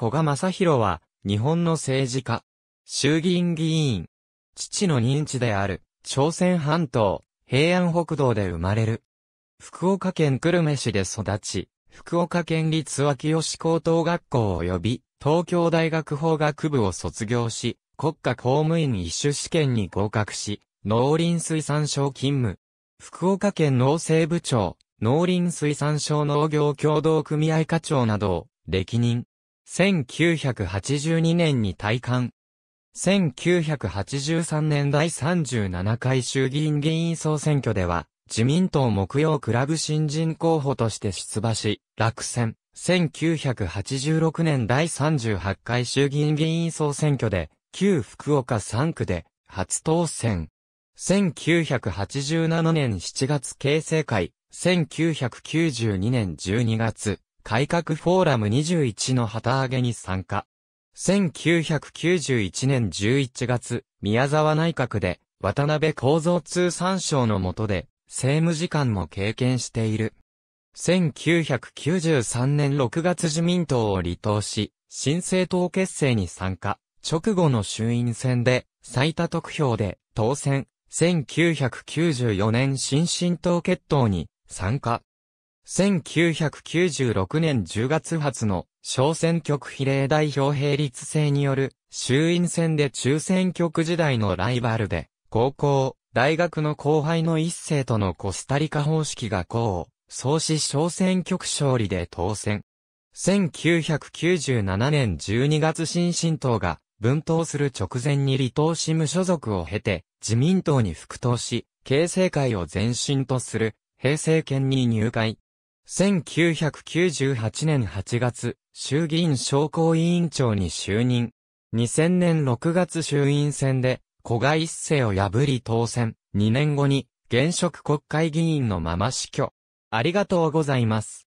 古賀正宏は、日本の政治家、衆議院議員、父の認知である、朝鮮半島、平安北道で生まれる。福岡県久留米市で育ち、福岡県立脇吉高等学校及び、東京大学法学部を卒業し、国家公務員一種試験に合格し、農林水産省勤務。福岡県農政部長、農林水産省農業協同組合課長などを、歴任。1982年に退官。1983年第37回衆議院議員総選挙では、自民党木曜クラブ新人候補として出馬し、落選。1986年第38回衆議院議員総選挙で、旧福岡3区で、初当選。1987年7月形成会、1992年12月。改革フォーラム21の旗揚げに参加。1991年11月、宮沢内閣で、渡辺構造通産省の下で、政務次官も経験している。1993年6月自民党を離党し、新政党結成に参加。直後の衆院選で、最多得票で、当選。1994年新進党決闘に参加。1996年10月発の小選挙区比例代表並立制による衆院選で中選挙区時代のライバルで、高校、大学の後輩の一世とのコスタリカ方式がこう、創始小選挙区勝利で当選。1997年12月新進党が分党する直前に離党し無所属を経て、自民党に復党し、形成会を前身とする、平成権に入会。1998年8月、衆議院商工委員長に就任。2000年6月衆院選で、小賀一世を破り当選。2年後に、現職国会議員のまま死去。ありがとうございます。